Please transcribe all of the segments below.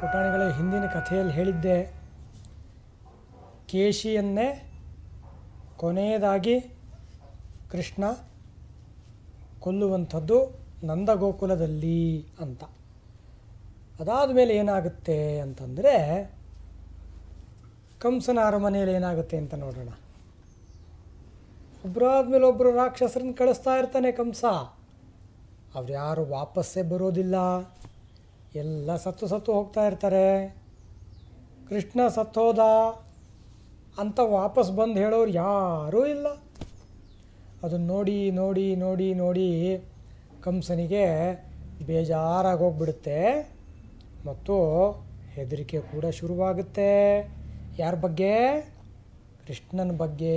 ಪುಟಾಣಿಗಳ ಹಿಂದಿನ ಕಥೆಯಲ್ಲಿ ಹೇಳಿದ್ದೆ ಕೇಶಿಯನ್ನೇ ಕೊನೆಯದಾಗಿ ಕೃಷ್ಣ ಕೊಲ್ಲುವಂಥದ್ದು ನಂದಗೋಕುಲದಲ್ಲಿ ಅಂತ ಅದಾದ ಮೇಲೆ ಏನಾಗುತ್ತೆ ಅಂತಂದರೆ ಕಂಸನ ಅರಮನೆಯಲ್ಲಿ ಏನಾಗುತ್ತೆ ಅಂತ ನೋಡೋಣ ಒಬ್ಬರಾದ್ಮೇಲೆ ಒಬ್ಬರು ರಾಕ್ಷಸರನ್ನು ಕಳಿಸ್ತಾ ಇರ್ತಾನೆ ಕಂಸ ಅವ್ರು ಯಾರು ವಾಪಸ್ಸೇ ಬರೋದಿಲ್ಲ ಎಲ್ಲ ಸತ್ತು ಸತ್ತು ಹೋಗ್ತಾ ಇರ್ತಾರೆ ಕೃಷ್ಣ ಸತ್ತೋದ ಅಂತ ವಾಪಸ್ ಬಂದು ಹೇಳೋರು ಯಾರೂ ಇಲ್ಲ ಅದನ್ನು ನೋಡಿ ನೋಡಿ ನೋಡಿ ನೋಡಿ ಕಂಸನಿಗೆ ಬೇಜಾರಾಗಿ ಹೋಗ್ಬಿಡುತ್ತೆ ಮತ್ತು ಹೆದರಿಕೆ ಕೂಡ ಶುರುವಾಗುತ್ತೆ ಯಾರ ಬಗ್ಗೆ ಕೃಷ್ಣನ ಬಗ್ಗೆ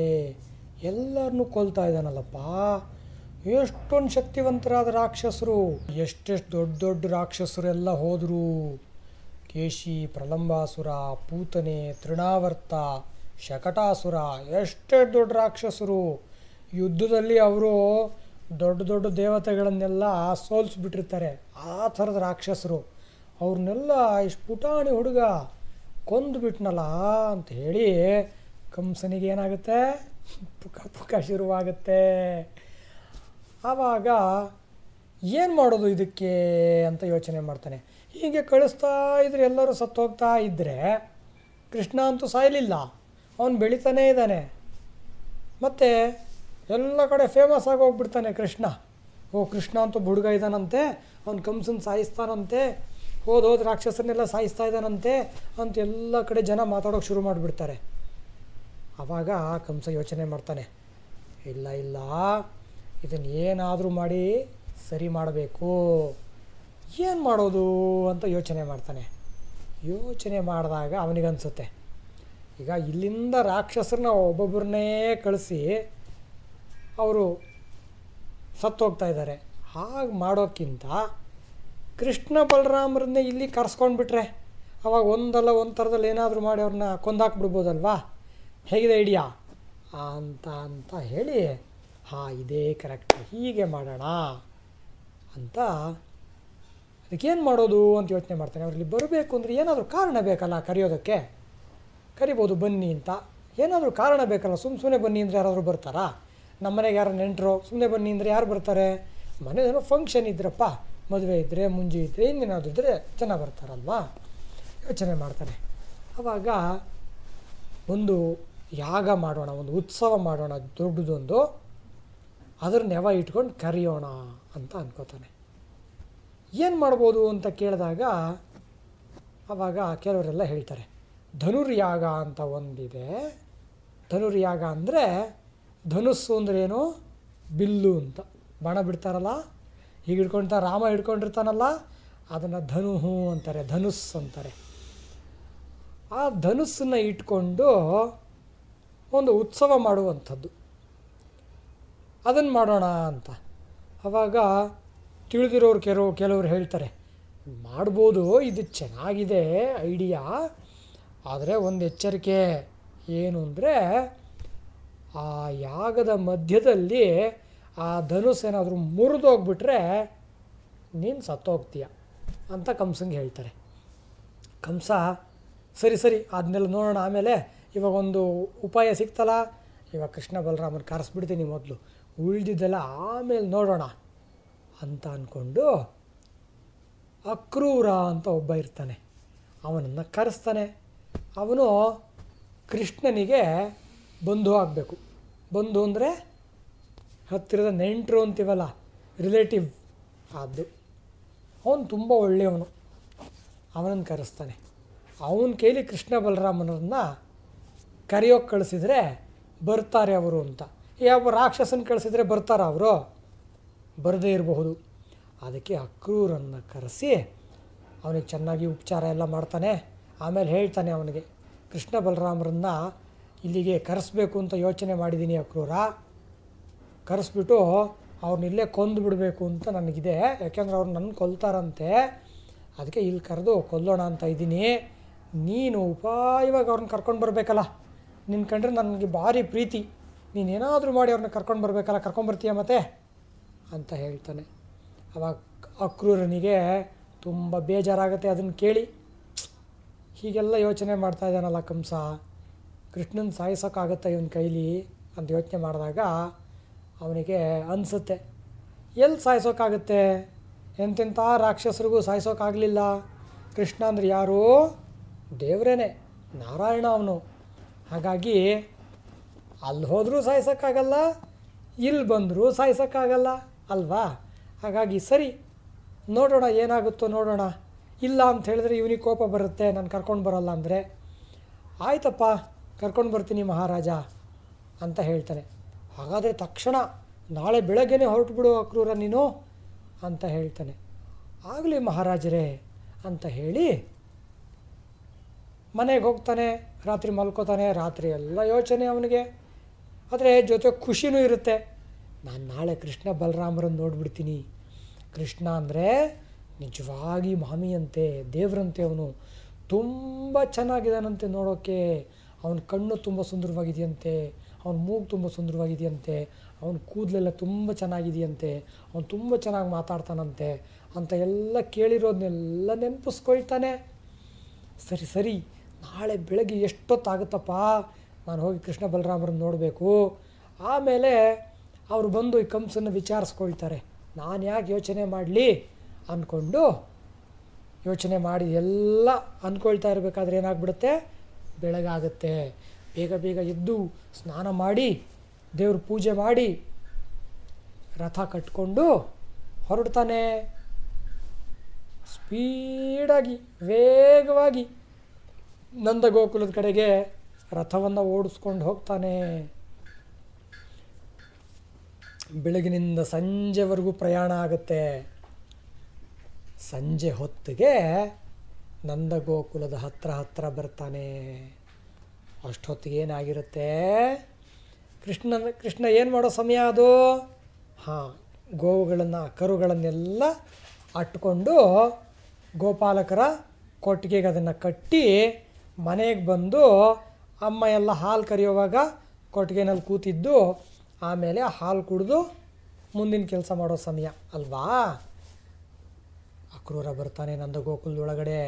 ಎಲ್ಲರನ್ನೂ ಕೊಲ್ತಾ ಇದ್ದಾನಲ್ಲಪ್ಪ ಎಷ್ಟೊಂದು ಶಕ್ತಿವಂತರಾದ ರಾಕ್ಷಸರು ಎಷ್ಟೆಷ್ಟು ದೊಡ್ಡ ದೊಡ್ಡ ರಾಕ್ಷಸರೆಲ್ಲ ಹೋದರು ಕೇಶಿ ಪ್ರಲಂಬಾಸುರ ಪೂತನೆ ತೃಣಾವರ್ತ ಶಕಟಾಸುರ ಎಷ್ಟೆಷ್ಟು ದೊಡ್ಡ ರಾಕ್ಷಸರು ಯುದ್ಧದಲ್ಲಿ ಅವರು ದೊಡ್ಡ ದೊಡ್ಡ ದೇವತೆಗಳನ್ನೆಲ್ಲ ಸೋಲಿಸ್ಬಿಟ್ಟಿರ್ತಾರೆ ಆ ಥರದ ರಾಕ್ಷಸರು ಅವ್ರನ್ನೆಲ್ಲ ಇಷ್ಟು ಪುಟಾಣಿ ಹುಡುಗ ಕೊಂದುಬಿಟ್ನಲ್ಲ ಅಂತ ಹೇಳಿ ಕಂಸನಿಗೆ ಏನಾಗುತ್ತೆ ಪುಕ ಪುಕ ಶುರುವಾಗುತ್ತೆ ಆವಾಗ ಏನು ಮಾಡೋದು ಇದಕ್ಕೆ ಅಂತ ಯೋಚನೆ ಮಾಡ್ತಾನೆ ಹೀಗೆ ಕಳಿಸ್ತಾ ಇದ್ರೆ ಎಲ್ಲರೂ ಸತ್ತು ಹೋಗ್ತಾ ಇದ್ದರೆ ಕೃಷ್ಣ ಅಂತೂ ಸಾಯಲಿಲ್ಲ ಅವನು ಬೆಳೀತಾನೇ ಇದ್ದಾನೆ ಮತ್ತು ಎಲ್ಲ ಕಡೆ ಫೇಮಸ್ ಆಗಿ ಹೋಗ್ಬಿಡ್ತಾನೆ ಕೃಷ್ಣ ಓ ಕೃಷ್ಣ ಅಂತೂ ಬುಡುಗ ಇದ್ದಾನಂತೆ ಅವ್ನು ಕಂಸನ ಸಾಯಿಸ್ತಾನಂತೆ ಹೋದ ರಾಕ್ಷಸನ್ನೆಲ್ಲ ಸಾಯಿಸ್ತಾ ಇದ್ದಾನಂತೆ ಅಂತ ಎಲ್ಲ ಕಡೆ ಜನ ಮಾತಾಡೋಕೆ ಶುರು ಮಾಡಿಬಿಡ್ತಾರೆ ಆವಾಗ ಕಂಸ ಯೋಚನೆ ಮಾಡ್ತಾನೆ ಇಲ್ಲ ಇಲ್ಲ ಇದನ್ನು ಏನಾದರೂ ಮಾಡಿ ಸರಿ ಮಾಡಬೇಕು ಏನು ಮಾಡೋದು ಅಂತ ಯೋಚನೆ ಮಾಡ್ತಾನೆ ಯೋಚನೆ ಮಾಡಿದಾಗ ಅವನಿಗನ್ಸುತ್ತೆ ಈಗ ಇಲ್ಲಿಂದ ರಾಕ್ಷಸರನ್ನ ಒಬ್ಬೊಬ್ಬರನ್ನೇ ಕಳಿಸಿ ಅವರು ಸತ್ತೋಗ್ತಾ ಇದ್ದಾರೆ ಹಾಗೆ ಮಾಡೋಕ್ಕಿಂತ ಕೃಷ್ಣ ಬಲರಾಮರನ್ನೇ ಇಲ್ಲಿ ಕರೆಸ್ಕೊಂಡ್ಬಿಟ್ರೆ ಅವಾಗ ಒಂದಲ್ಲ ಒಂದು ಥರದಲ್ಲಿ ಏನಾದರೂ ಮಾಡಿ ಅವ್ರನ್ನ ಕೊಂದಾಕ್ಬಿಡ್ಬೋದಲ್ವಾ ಹೇಗಿದೆ ಐಡಿಯಾ ಅಂತ ಅಂತ ಹೇಳಿ ಹಾಂ ಇದೇ ಕರೆಕ್ಟ್ ಹೀಗೆ ಮಾಡೋಣ ಅಂತ ಅದಕ್ಕೇನು ಮಾಡೋದು ಅಂತ ಯೋಚನೆ ಮಾಡ್ತಾನೆ ಅವ್ರಲ್ಲಿ ಬರಬೇಕು ಅಂದರೆ ಏನಾದರೂ ಕಾರಣ ಬೇಕಲ್ಲ ಕರೆಯೋದಕ್ಕೆ ಕರಿಬೋದು ಬನ್ನಿ ಅಂತ ಏನಾದರೂ ಕಾರಣ ಬೇಕಲ್ಲ ಸುಮ್ಮ ಸುಮ್ಮನೆ ಬನ್ನಿ ಅಂದರೆ ಯಾರಾದರೂ ಬರ್ತಾರಾ ನಮ್ಮ ಮನೆಗೆ ಯಾರು ನೆಂಟರು ಸುಮ್ಮನೆ ಬನ್ನಿ ಅಂದರೆ ಯಾರು ಬರ್ತಾರೆ ಮನೆಯೇನೋ ಫಂಕ್ಷನ್ ಇದ್ರಪ್ಪ ಮದುವೆ ಇದ್ದರೆ ಮುಂಜಿ ಇದ್ದರೆ ಇನ್ನೇನಾದರೂ ಇದ್ದರೆ ಜನ ಬರ್ತಾರಲ್ವಾ ಯೋಚನೆ ಮಾಡ್ತಾರೆ ಆವಾಗ ಒಂದು ಯಾಗ ಮಾಡೋಣ ಒಂದು ಉತ್ಸವ ಮಾಡೋಣ ದೊಡ್ಡದೊಂದು ಅದ್ರ ನೆವ ಇಟ್ಕೊಂಡು ಕರೆಯೋಣ ಅಂತ ಅನ್ಕೋತಾನೆ ಏನು ಮಾಡ್ಬೋದು ಅಂತ ಕೇಳಿದಾಗ ಆವಾಗ ಕೆಲವರೆಲ್ಲ ಹೇಳ್ತಾರೆ ಧನುರ್ಯಾಗ ಅಂತ ಒಂದಿದೆ ಧನುರ್ಯಾಗ ಅಂದರೆ ಧನುಸ್ಸು ಅಂದ್ರೇನು ಬಿಲ್ಲು ಅಂತ ಬಾಣ ಬಿಡ್ತಾರಲ್ಲ ಹೀಗೆ ಹಿಡ್ಕೊಳ್ತಾ ರಾಮ ಹಿಡ್ಕೊಂಡಿರ್ತಾನಲ್ಲ ಅದನ್ನು ಧನುಹು ಅಂತಾರೆ ಧನುಸ್ ಅಂತಾರೆ ಆ ಧನುಸ್ಸನ್ನು ಇಟ್ಕೊಂಡು ಒಂದು ಉತ್ಸವ ಮಾಡುವಂಥದ್ದು ಅದನ್ನು ಮಾಡೋಣ ಅಂತ ಆವಾಗ ತಿಳಿದಿರೋರು ಕೆಲವು ಕೆಲವರು ಹೇಳ್ತಾರೆ ಮಾಡ್ಬೋದು ಇದು ಚೆನ್ನಾಗಿದೆ ಐಡಿಯಾ ಆದರೆ ಒಂದು ಎಚ್ಚರಿಕೆ ಏನು ಅಂದರೆ ಆ ಯಾಗದ ಮಧ್ಯದಲ್ಲಿ ಆ ಧನುಸ್ ಏನಾದರೂ ಮುರಿದೋಗ್ಬಿಟ್ರೆ ನೀನು ಸತ್ತೋಗ್ತೀಯ ಅಂತ ಕಂಸಂಗೆ ಹೇಳ್ತಾರೆ ಕಂಸ ಸರಿ ಸರಿ ಅದನ್ನೆಲ್ಲ ನೋಡೋಣ ಆಮೇಲೆ ಇವಾಗ ಒಂದು ಉಪಾಯ ಸಿಗ್ತಲ್ಲ ಇವಾಗ ಕೃಷ್ಣ ಬಲರಾಮನ ಕರೆಸ್ಬಿಡ್ತೀನಿ ಮೊದಲು ಉಳಿದಿದ್ದೆಲ್ಲ ಆಮೇಲೆ ನೋಡೋಣ ಅಂತ ಅಂದ್ಕೊಂಡು ಅಕ್ರೂರ ಅಂತ ಒಬ್ಬ ಇರ್ತಾನೆ ಅವನನ್ನು ಕರೆಸ್ತಾನೆ ಅವನು ಕೃಷ್ಣನಿಗೆ ಬಂಧು ಆಗಬೇಕು ಬಂಧು ಅಂದರೆ ಹತ್ತಿರದ ನೆಂಟರು ಅಂತೀವಲ್ಲ ರಿಲೇಟಿವ್ ಆದ್ದು ಅವನು ತುಂಬ ಒಳ್ಳೆಯವನು ಅವನನ್ನು ಕರೆಸ್ತಾನೆ ಅವನ ಕೈಲಿ ಕೃಷ್ಣ ಬಲರಾಮನನ್ನು ಕರೆಯೋಕ್ಕೆ ಕಳಿಸಿದರೆ ಬರ್ತಾರೆ ಅವರು ಅಂತ ಯಾವ ರಾಕ್ಷಸನ ಕಳಿಸಿದ್ರೆ ಬರ್ತಾರ ಅವರು ಬರದೇ ಇರಬಹುದು ಅದಕ್ಕೆ ಅಕ್ರೂರನ್ನು ಕರೆಸಿ ಅವನಿಗೆ ಚೆನ್ನಾಗಿ ಉಪಚಾರ ಎಲ್ಲ ಮಾಡ್ತಾನೆ ಆಮೇಲೆ ಹೇಳ್ತಾನೆ ಅವನಿಗೆ ಕೃಷ್ಣ ಬಲರಾಮರನ್ನ ಇಲ್ಲಿಗೆ ಕರೆಸ್ಬೇಕು ಅಂತ ಯೋಚನೆ ಮಾಡಿದ್ದೀನಿ ಅಕ್ರೂರ ಕರೆಸ್ಬಿಟ್ಟು ಇಲ್ಲೇ ಕೊಂದು ಬಿಡಬೇಕು ಅಂತ ನನಗಿದೆ ಯಾಕೆಂದ್ರೆ ಅವ್ರು ನನ್ನ ಕೊಲ್ತಾರಂತೆ ಅದಕ್ಕೆ ಇಲ್ಲಿ ಕರೆದು ಕೊಲ್ಲೋಣ ಅಂತ ಇದ್ದೀನಿ ನೀನು ಉಪಾಯವಾಗಿ ಅವ್ರನ್ನ ಕರ್ಕೊಂಡು ಬರಬೇಕಲ್ಲ ನಿನ್ನ ಕಂಡ್ರೆ ನನಗೆ ಭಾರಿ ಪ್ರೀತಿ ನೀನೇನಾದರೂ ಮಾಡಿ ಅವ್ರನ್ನ ಕರ್ಕೊಂಡು ಬರಬೇಕಲ್ಲ ಬರ್ತೀಯ ಮತ್ತೆ ಅಂತ ಹೇಳ್ತಾನೆ ಅವಾಗ ಅಕ್ರೂರನಿಗೆ ತುಂಬ ಬೇಜಾರಾಗುತ್ತೆ ಅದನ್ನು ಕೇಳಿ ಹೀಗೆಲ್ಲ ಯೋಚನೆ ಮಾಡ್ತಾ ಇದ್ದಾನಲ್ಲ ಕಂಸ ಕೃಷ್ಣನ ಸಾಯಿಸೋಕ್ಕಾಗತ್ತ ಇವನ ಕೈಲಿ ಅಂತ ಯೋಚನೆ ಮಾಡಿದಾಗ ಅವನಿಗೆ ಅನಿಸುತ್ತೆ ಎಲ್ಲಿ ಸಾಯಿಸೋಕ್ಕಾಗುತ್ತೆ ಎಂತೆಂಥ ರಾಕ್ಷಸರಿಗೂ ಸಾಯಿಸೋಕ್ಕಾಗಲಿಲ್ಲ ಕೃಷ್ಣ ಅಂದ್ರೆ ಯಾರು ದೇವರೇನೆ ನಾರಾಯಣ ಅವನು ಹಾಗಾಗಿ ಅಲ್ಲಿ ಹೋದರೂ ಸಾಯಿಸೋಕ್ಕಾಗಲ್ಲ ಇಲ್ಲಿ ಬಂದರೂ ಸಾಯಿಸೋಕ್ಕಾಗಲ್ಲ ಅಲ್ವಾ ಹಾಗಾಗಿ ಸರಿ ನೋಡೋಣ ಏನಾಗುತ್ತೋ ನೋಡೋಣ ಇಲ್ಲ ಅಂತ ಹೇಳಿದ್ರೆ ಇವನಿಗೆ ಕೋಪ ಬರುತ್ತೆ ನಾನು ಕರ್ಕೊಂಡು ಬರೋಲ್ಲ ಅಂದರೆ ಆಯ್ತಪ್ಪ ಕರ್ಕೊಂಡು ಬರ್ತೀನಿ ಮಹಾರಾಜ ಅಂತ ಹೇಳ್ತಾನೆ ಹಾಗಾದರೆ ತಕ್ಷಣ ನಾಳೆ ಬೆಳಗ್ಗೆನೇ ಹೊರಟು ಬಿಡು ಅಕ್ರೂರ ನೀನು ಅಂತ ಹೇಳ್ತಾನೆ ಆಗಲಿ ಮಹಾರಾಜರೇ ಅಂತ ಹೇಳಿ ಮನೆಗೆ ಹೋಗ್ತಾನೆ ರಾತ್ರಿ ಮಲ್ಕೋತಾನೆ ರಾತ್ರಿ ಎಲ್ಲ ಯೋಚನೆ ಅವನಿಗೆ ಆದರೆ ಜೊತೆ ಖುಷಿನೂ ಇರುತ್ತೆ ನಾನು ನಾಳೆ ಕೃಷ್ಣ ಬಲರಾಮರನ್ನು ನೋಡಿಬಿಡ್ತೀನಿ ಕೃಷ್ಣ ಅಂದರೆ ನಿಜವಾಗಿ ಮಾಮಿಯಂತೆ ದೇವರಂತೆ ಅವನು ತುಂಬ ಚೆನ್ನಾಗಿದ್ದಾನಂತೆ ನೋಡೋಕ್ಕೆ ಅವನ ಕಣ್ಣು ತುಂಬ ಸುಂದರವಾಗಿದೆಯಂತೆ ಅವನ ಮೂಗು ತುಂಬ ಸುಂದರವಾಗಿದೆಯಂತೆ ಅವನ ಕೂದಲೆಲ್ಲ ತುಂಬ ಚೆನ್ನಾಗಿದೆಯಂತೆ ಅವನು ತುಂಬ ಚೆನ್ನಾಗಿ ಮಾತಾಡ್ತಾನಂತೆ ಅಂತ ಎಲ್ಲ ಕೇಳಿರೋದನ್ನೆಲ್ಲ ನೆನಪಿಸ್ಕೊಳ್ತಾನೆ ಸರಿ ಸರಿ ನಾಳೆ ಬೆಳಗ್ಗೆ ಎಷ್ಟೊತ್ತಾಗುತ್ತಪ್ಪ ನಾನು ಹೋಗಿ ಕೃಷ್ಣ ಬಲರಾಮರನ್ನು ನೋಡಬೇಕು ಆಮೇಲೆ ಅವರು ಬಂದು ಈ ಕಂಸನ್ನು ವಿಚಾರಿಸ್ಕೊಳ್ತಾರೆ ನಾನು ಯಾಕೆ ಯೋಚನೆ ಮಾಡಲಿ ಅಂದ್ಕೊಂಡು ಯೋಚನೆ ಮಾಡಿ ಎಲ್ಲ ಅಂದ್ಕೊಳ್ತಾ ಇರಬೇಕಾದ್ರೆ ಏನಾಗ್ಬಿಡುತ್ತೆ ಬೆಳಗಾಗುತ್ತೆ ಬೇಗ ಬೇಗ ಎದ್ದು ಸ್ನಾನ ಮಾಡಿ ದೇವ್ರ ಪೂಜೆ ಮಾಡಿ ರಥ ಕಟ್ಕೊಂಡು ಹೊರಡ್ತಾನೆ ಸ್ಪೀಡಾಗಿ ವೇಗವಾಗಿ ನಂದಗೋಕುಲದ ಕಡೆಗೆ ರಥವನ್ನು ಓಡಿಸ್ಕೊಂಡು ಹೋಗ್ತಾನೆ ಬೆಳಗಿನಿಂದ ಸಂಜೆವರೆಗೂ ಪ್ರಯಾಣ ಆಗುತ್ತೆ ಸಂಜೆ ಹೊತ್ತಿಗೆ ಗೋಕುಲದ ಹತ್ರ ಹತ್ರ ಬರ್ತಾನೆ ಅಷ್ಟೊತ್ತಿಗೆ ಏನಾಗಿರುತ್ತೆ ಕೃಷ್ಣ ಕೃಷ್ಣ ಏನು ಮಾಡೋ ಸಮಯ ಅದು ಹಾಂ ಗೋವುಗಳನ್ನು ಕರುಗಳನ್ನೆಲ್ಲ ಅಟ್ಕೊಂಡು ಗೋಪಾಲಕರ ಕೊಟ್ಟಿಗೆಗೆ ಅದನ್ನು ಕಟ್ಟಿ ಮನೆಗೆ ಬಂದು ಅಮ್ಮ ಎಲ್ಲ ಹಾಲು ಕರೆಯುವಾಗ ಕೊಟ್ಟಿಗೆನಲ್ಲಿ ಕೂತಿದ್ದು ಆಮೇಲೆ ಹಾಲು ಕುಡಿದು ಮುಂದಿನ ಕೆಲಸ ಮಾಡೋ ಸಮಯ ಅಲ್ವಾ ಅಕ್ರೂರ ಬರ್ತಾನೆ ಗೋಕುಲದೊಳಗಡೆ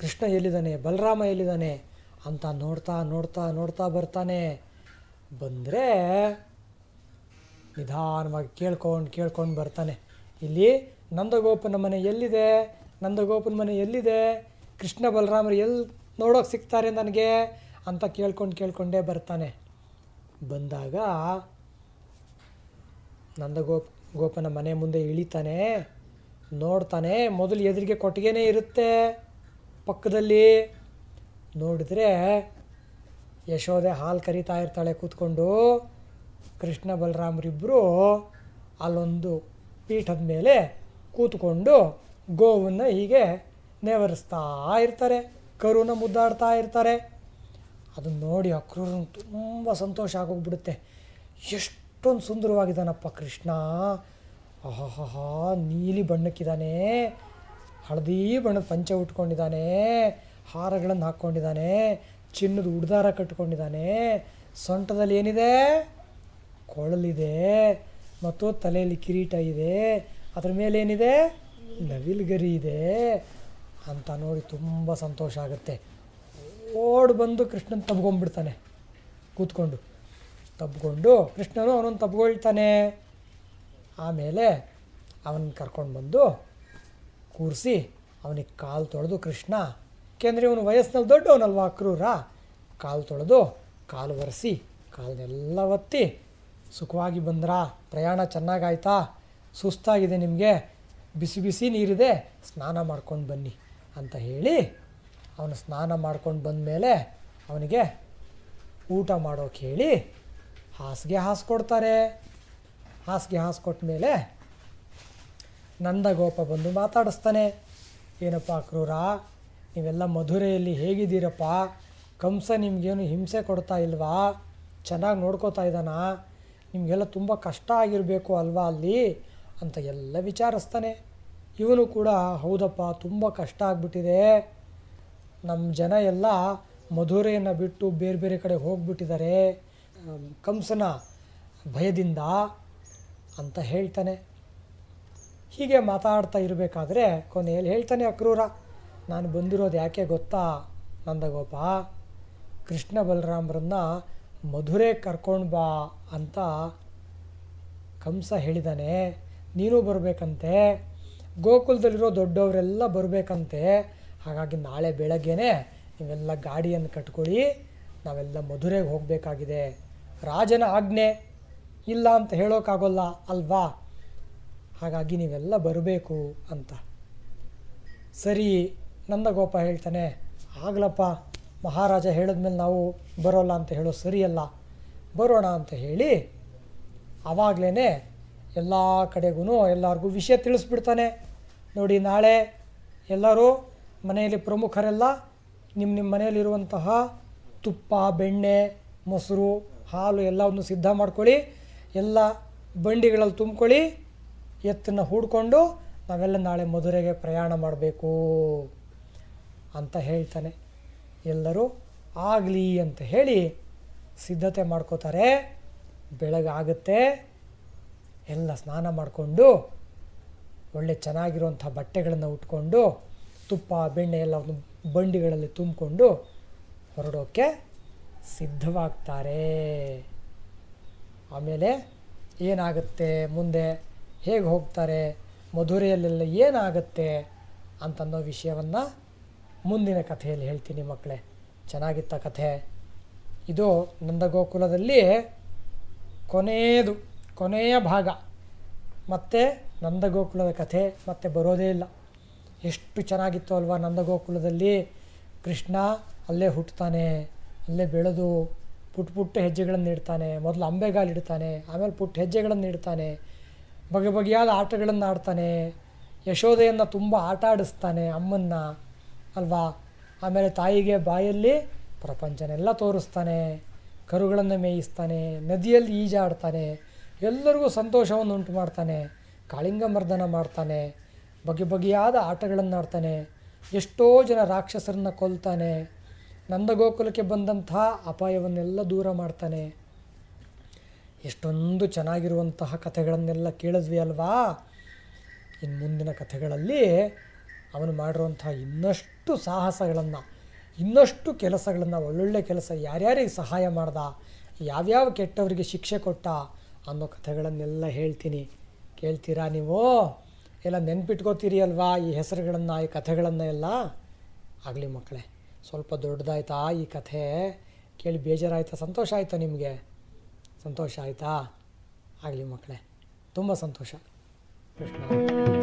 ಕೃಷ್ಣ ಎಲ್ಲಿದ್ದಾನೆ ಬಲರಾಮ ಎಲ್ಲಿದ್ದಾನೆ ಅಂತ ನೋಡ್ತಾ ನೋಡ್ತಾ ನೋಡ್ತಾ ಬರ್ತಾನೆ ಬಂದರೆ ನಿಧಾನವಾಗಿ ಕೇಳ್ಕೊಂಡು ಕೇಳ್ಕೊಂಡು ಬರ್ತಾನೆ ಇಲ್ಲಿ ನಂದಗೋಪನ ಮನೆ ಎಲ್ಲಿದೆ ನಂದಗೋಪನ ಮನೆ ಎಲ್ಲಿದೆ ಕೃಷ್ಣ ಬಲರಾಮರು ಎಲ್ಲಿ ನೋಡೋಕೆ ಸಿಗ್ತಾರೆ ನನಗೆ ಅಂತ ಕೇಳ್ಕೊಂಡು ಕೇಳ್ಕೊಂಡೇ ಬರ್ತಾನೆ ಬಂದಾಗ ನಂದ ಗೋಪನ ಮನೆ ಮುಂದೆ ಇಳಿತಾನೆ ನೋಡ್ತಾನೆ ಮೊದಲು ಎದುರಿಗೆ ಕೊಟ್ಟಿಗೆನೇ ಇರುತ್ತೆ ಪಕ್ಕದಲ್ಲಿ ನೋಡಿದ್ರೆ ಯಶೋದೆ ಹಾಲು ಕರಿತಾ ಇರ್ತಾಳೆ ಕೂತ್ಕೊಂಡು ಕೃಷ್ಣ ಬಲರಾಮರಿಬ್ಬರು ಅಲ್ಲೊಂದು ಪೀಠದ ಮೇಲೆ ಕೂತ್ಕೊಂಡು ಗೋವನ್ನು ಹೀಗೆ ನೇವರಿಸ್ತಾ ಇರ್ತಾರೆ ಕರುನ ಮುದ್ದಾಡ್ತಾ ಇರ್ತಾರೆ ಅದನ್ನು ನೋಡಿ ಅಕ್ರೂರು ತುಂಬ ಸಂತೋಷ ಆಗೋಗ್ಬಿಡುತ್ತೆ ಎಷ್ಟೊಂದು ಸುಂದರವಾಗಿದ್ದಾನಪ್ಪ ಕೃಷ್ಣ ಆಹಾಹಾ ನೀಲಿ ಬಣ್ಣಕ್ಕಿದ್ದಾನೆ ಹಳದಿ ಬಣ್ಣದ ಪಂಚೆ ಉಟ್ಕೊಂಡಿದ್ದಾನೆ ಹಾರಗಳನ್ನು ಹಾಕ್ಕೊಂಡಿದ್ದಾನೆ ಚಿನ್ನದ ಉಡ್ದಾರ ಕಟ್ಕೊಂಡಿದ್ದಾನೆ ಸೊಂಟದಲ್ಲಿ ಏನಿದೆ ಕೊಳಲಿದೆ ಮತ್ತು ತಲೆಯಲ್ಲಿ ಕಿರೀಟ ಇದೆ ಅದರ ಮೇಲೆ ಏನಿದೆ ನವಿಲುಗರಿ ಇದೆ ಅಂತ ನೋಡಿ ತುಂಬ ಸಂತೋಷ ಆಗುತ್ತೆ ಓಡ್ ಬಂದು ಕೃಷ್ಣನ ತಬ್ಕೊಂಡ್ಬಿಡ್ತಾನೆ ಕೂತ್ಕೊಂಡು ತಬ್ಕೊಂಡು ಕೃಷ್ಣನು ಅವನನ್ನು ತಬ್ಕೊಳ್ತಾನೆ ಆಮೇಲೆ ಅವನ ಕರ್ಕೊಂಡು ಬಂದು ಕೂರಿಸಿ ಅವನಿಗೆ ಕಾಲು ತೊಳೆದು ಕೃಷ್ಣ ಏಕೆಂದರೆ ಇವನು ವಯಸ್ಸಿನಲ್ಲಿ ದೊಡ್ಡವನಲ್ವ ಅಕ್ರೂರ ಕಾಲು ತೊಳೆದು ಕಾಲು ಒರೆಸಿ ಕಾಲನ್ನೆಲ್ಲ ಒತ್ತಿ ಸುಖವಾಗಿ ಬಂದ್ರಾ ಪ್ರಯಾಣ ಚೆನ್ನಾಗಾಯ್ತಾ ಸುಸ್ತಾಗಿದೆ ನಿಮಗೆ ಬಿಸಿ ಬಿಸಿ ನೀರಿದೆ ಸ್ನಾನ ಮಾಡ್ಕೊಂಡು ಬನ್ನಿ ಅಂತ ಹೇಳಿ ಅವನು ಸ್ನಾನ ಮಾಡ್ಕೊಂಡು ಬಂದ ಮೇಲೆ ಅವನಿಗೆ ಊಟ ಮಾಡೋಕೆ ಹೇಳಿ ಹಾಸಿಗೆ ಹಾಸ್ಕೊಡ್ತಾರೆ ಹಾಸಿಗೆ ಹಾಸ್ಕೊಟ್ಟ ಮೇಲೆ ನಂದಗೋಪ ಬಂದು ಮಾತಾಡಿಸ್ತಾನೆ ಏನಪ್ಪ ಅಕ್ರೂರ ನೀವೆಲ್ಲ ಮಧುರೆಯಲ್ಲಿ ಹೇಗಿದ್ದೀರಪ್ಪ ಕಂಸ ನಿಮಗೇನು ಹಿಂಸೆ ಕೊಡ್ತಾ ಇಲ್ವಾ ಚೆನ್ನಾಗಿ ನೋಡ್ಕೋತಾ ಇದ್ದಾನ ನಿಮಗೆಲ್ಲ ತುಂಬ ಕಷ್ಟ ಆಗಿರಬೇಕು ಅಲ್ವಾ ಅಲ್ಲಿ ಅಂತ ಎಲ್ಲ ವಿಚಾರಿಸ್ತಾನೆ ಇವನು ಕೂಡ ಹೌದಪ್ಪ ತುಂಬ ಕಷ್ಟ ಆಗಿಬಿಟ್ಟಿದೆ ನಮ್ಮ ಜನ ಎಲ್ಲ ಮಧುರೆಯನ್ನು ಬಿಟ್ಟು ಬೇರೆ ಬೇರೆ ಕಡೆ ಹೋಗಿಬಿಟ್ಟಿದ್ದಾರೆ ಕಂಸನ ಭಯದಿಂದ ಅಂತ ಹೇಳ್ತಾನೆ ಹೀಗೆ ಮಾತಾಡ್ತಾ ಇರಬೇಕಾದ್ರೆ ಕೊನೆಯಲ್ಲಿ ಹೇಳ್ತಾನೆ ಅಕ್ರೂರ ನಾನು ಬಂದಿರೋದು ಯಾಕೆ ಗೊತ್ತಾ ನಂದಗೋಪ ಕೃಷ್ಣ ಬಲರಾಮ್ರನ್ನ ಮಧುರೆ ಕರ್ಕೊಂಡು ಬಾ ಅಂತ ಕಂಸ ಹೇಳಿದಾನೆ ನೀನು ಬರಬೇಕಂತೆ ಗೋಕುಲದಲ್ಲಿರೋ ದೊಡ್ಡವರೆಲ್ಲ ಬರಬೇಕಂತೆ ಹಾಗಾಗಿ ನಾಳೆ ಬೆಳಗ್ಗೆನೇ ನೀವೆಲ್ಲ ಗಾಡಿಯನ್ನು ಕಟ್ಕೊಳ್ಳಿ ನಾವೆಲ್ಲ ಮಧುರೆಗೆ ಹೋಗಬೇಕಾಗಿದೆ ರಾಜನ ಆಜ್ಞೆ ಇಲ್ಲ ಅಂತ ಹೇಳೋಕ್ಕಾಗೋಲ್ಲ ಅಲ್ವಾ ಹಾಗಾಗಿ ನೀವೆಲ್ಲ ಬರಬೇಕು ಅಂತ ಸರಿ ನಂದಗೋಪ ಹೇಳ್ತಾನೆ ಆಗ್ಲಪ್ಪ ಮಹಾರಾಜ ಹೇಳಿದ್ಮೇಲೆ ನಾವು ಬರೋಲ್ಲ ಅಂತ ಹೇಳೋ ಸರಿಯಲ್ಲ ಬರೋಣ ಅಂತ ಹೇಳಿ ಆವಾಗಲೇ ಎಲ್ಲ ಕಡೆಗೂ ಎಲ್ಲರಿಗೂ ವಿಷಯ ತಿಳಿಸ್ಬಿಡ್ತಾನೆ ನೋಡಿ ನಾಳೆ ಎಲ್ಲರೂ ಮನೆಯಲ್ಲಿ ಪ್ರಮುಖರೆಲ್ಲ ನಿಮ್ಮ ನಿಮ್ಮ ಮನೆಯಲ್ಲಿರುವಂತಹ ತುಪ್ಪ ಬೆಣ್ಣೆ ಮೊಸರು ಹಾಲು ಎಲ್ಲವನ್ನು ಸಿದ್ಧ ಮಾಡ್ಕೊಳ್ಳಿ ಎಲ್ಲ ಬಂಡಿಗಳಲ್ಲಿ ತುಂಬ್ಕೊಳ್ಳಿ ಎತ್ತನ್ನು ಹೂಡ್ಕೊಂಡು ನಾವೆಲ್ಲ ನಾಳೆ ಮಧುರೆಗೆ ಪ್ರಯಾಣ ಮಾಡಬೇಕು ಅಂತ ಹೇಳ್ತಾನೆ ಎಲ್ಲರೂ ಆಗಲಿ ಅಂತ ಹೇಳಿ ಸಿದ್ಧತೆ ಮಾಡ್ಕೋತಾರೆ ಬೆಳಗಾಗುತ್ತೆ ಎಲ್ಲ ಸ್ನಾನ ಮಾಡಿಕೊಂಡು ಒಳ್ಳೆ ಚೆನ್ನಾಗಿರುವಂಥ ಬಟ್ಟೆಗಳನ್ನು ಉಟ್ಕೊಂಡು ತುಪ್ಪ ಬೆಣ್ಣೆ ಎಲ್ಲವನ್ನು ಬಂಡಿಗಳಲ್ಲಿ ತುಂಬಿಕೊಂಡು ಹೊರಡೋಕ್ಕೆ ಸಿದ್ಧವಾಗ್ತಾರೆ ಆಮೇಲೆ ಏನಾಗುತ್ತೆ ಮುಂದೆ ಹೇಗೆ ಹೋಗ್ತಾರೆ ಮಧುರೆಯಲ್ಲೆಲ್ಲ ಏನಾಗುತ್ತೆ ಅಂತನ್ನೋ ವಿಷಯವನ್ನು ಮುಂದಿನ ಕಥೆಯಲ್ಲಿ ಹೇಳ್ತೀನಿ ಮಕ್ಕಳೇ ಚೆನ್ನಾಗಿತ್ತ ಕಥೆ ಇದು ನಂದಗೋಕುಲದಲ್ಲಿ ಕೊನೆಯದು ಕೊನೆಯ ಭಾಗ ಮತ್ತು ನಂದಗೋಕುಲದ ಕಥೆ ಮತ್ತೆ ಬರೋದೇ ಇಲ್ಲ ಎಷ್ಟು ಚೆನ್ನಾಗಿತ್ತು ಅಲ್ವಾ ನಂದಗೋಕುಲದಲ್ಲಿ ಕೃಷ್ಣ ಅಲ್ಲೇ ಹುಟ್ಟುತ್ತಾನೆ ಅಲ್ಲೇ ಬೆಳೆದು ಪುಟ್ಟ ಪುಟ್ಟ ಹೆಜ್ಜೆಗಳನ್ನು ಇಡ್ತಾನೆ ಮೊದಲು ಅಂಬೆಗಾಲು ಇಡ್ತಾನೆ ಆಮೇಲೆ ಪುಟ್ಟ ಹೆಜ್ಜೆಗಳನ್ನು ಇಡ್ತಾನೆ ಬಗೆ ಬಗೆಯಾದ ಆಟಗಳನ್ನು ಆಡ್ತಾನೆ ಯಶೋಧೆಯನ್ನು ತುಂಬ ಆಟ ಆಡಿಸ್ತಾನೆ ಅಮ್ಮನ್ನ ಅಲ್ವಾ ಆಮೇಲೆ ತಾಯಿಗೆ ಬಾಯಲ್ಲಿ ಪ್ರಪಂಚನೆಲ್ಲ ತೋರಿಸ್ತಾನೆ ಕರುಗಳನ್ನು ಮೇಯಿಸ್ತಾನೆ ನದಿಯಲ್ಲಿ ಈಜಾಡ್ತಾನೆ ಎಲ್ಲರಿಗೂ ಸಂತೋಷವನ್ನು ಉಂಟು ಮಾಡ್ತಾನೆ ಕಾಳಿಂಗ ಮರ್ದನ ಮಾಡ್ತಾನೆ ಬಗೆ ಬಗೆಯಾದ ಆಟಗಳನ್ನು ಆಡ್ತಾನೆ ಎಷ್ಟೋ ಜನ ರಾಕ್ಷಸರನ್ನು ಕೊಲ್ತಾನೆ ನಂದಗೋಕುಲಕ್ಕೆ ಬಂದಂತಹ ಅಪಾಯವನ್ನೆಲ್ಲ ದೂರ ಮಾಡ್ತಾನೆ ಎಷ್ಟೊಂದು ಚೆನ್ನಾಗಿರುವಂತಹ ಕಥೆಗಳನ್ನೆಲ್ಲ ಕೇಳಿದ್ವಿ ಅಲ್ವಾ ಇನ್ನು ಮುಂದಿನ ಕಥೆಗಳಲ್ಲಿ ಅವನು ಮಾಡಿರುವಂತಹ ಇನ್ನಷ್ಟು ಸಾಹಸಗಳನ್ನು ಇನ್ನಷ್ಟು ಕೆಲಸಗಳನ್ನು ಒಳ್ಳೊಳ್ಳೆ ಕೆಲಸ ಯಾರ್ಯಾರಿಗೆ ಸಹಾಯ ಮಾಡ್ದ ಯಾವ್ಯಾವ ಕೆಟ್ಟವರಿಗೆ ಶಿಕ್ಷೆ ಕೊಟ್ಟ ಅನ್ನೋ ಕಥೆಗಳನ್ನೆಲ್ಲ ಹೇಳ್ತೀನಿ ಕೇಳ್ತೀರಾ ನೀವು ಎಲ್ಲ ನೆನ್ಪಿಟ್ಕೋತೀರಿ ಅಲ್ವಾ ಈ ಹೆಸರುಗಳನ್ನು ಈ ಕಥೆಗಳನ್ನು ಎಲ್ಲ ಆಗಲಿ ಮಕ್ಕಳೇ ಸ್ವಲ್ಪ ದೊಡ್ಡದಾಯ್ತಾ ಈ ಕಥೆ ಕೇಳಿ ಬೇಜಾರಾಯ್ತಾ ಸಂತೋಷ ಆಯಿತಾ ನಿಮಗೆ ಸಂತೋಷ ಆಯಿತಾ ಆಗಲಿ ಮಕ್ಕಳೇ ತುಂಬ ಸಂತೋಷ ಕೃಷ್ಣ